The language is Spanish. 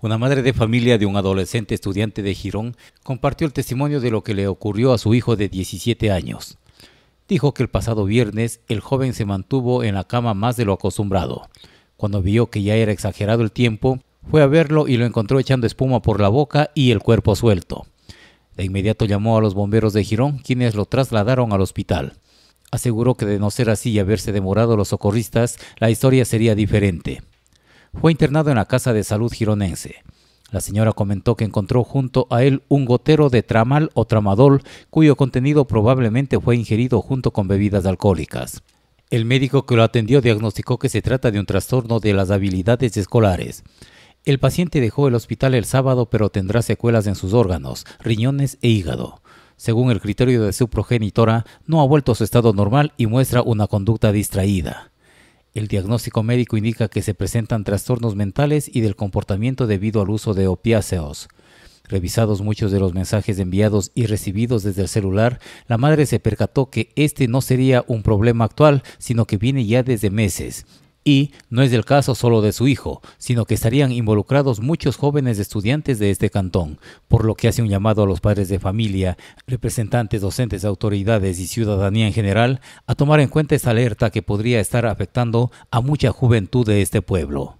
Una madre de familia de un adolescente estudiante de Girón compartió el testimonio de lo que le ocurrió a su hijo de 17 años. Dijo que el pasado viernes el joven se mantuvo en la cama más de lo acostumbrado. Cuando vio que ya era exagerado el tiempo, fue a verlo y lo encontró echando espuma por la boca y el cuerpo suelto. De inmediato llamó a los bomberos de Girón, quienes lo trasladaron al hospital. Aseguró que de no ser así y haberse demorado los socorristas, la historia sería diferente fue internado en la Casa de Salud Gironense. La señora comentó que encontró junto a él un gotero de tramal o tramadol, cuyo contenido probablemente fue ingerido junto con bebidas alcohólicas. El médico que lo atendió diagnosticó que se trata de un trastorno de las habilidades escolares. El paciente dejó el hospital el sábado, pero tendrá secuelas en sus órganos, riñones e hígado. Según el criterio de su progenitora, no ha vuelto a su estado normal y muestra una conducta distraída. El diagnóstico médico indica que se presentan trastornos mentales y del comportamiento debido al uso de opiáceos. Revisados muchos de los mensajes enviados y recibidos desde el celular, la madre se percató que este no sería un problema actual, sino que viene ya desde meses. Y no es el caso solo de su hijo, sino que estarían involucrados muchos jóvenes estudiantes de este cantón, por lo que hace un llamado a los padres de familia, representantes, docentes, autoridades y ciudadanía en general a tomar en cuenta esta alerta que podría estar afectando a mucha juventud de este pueblo.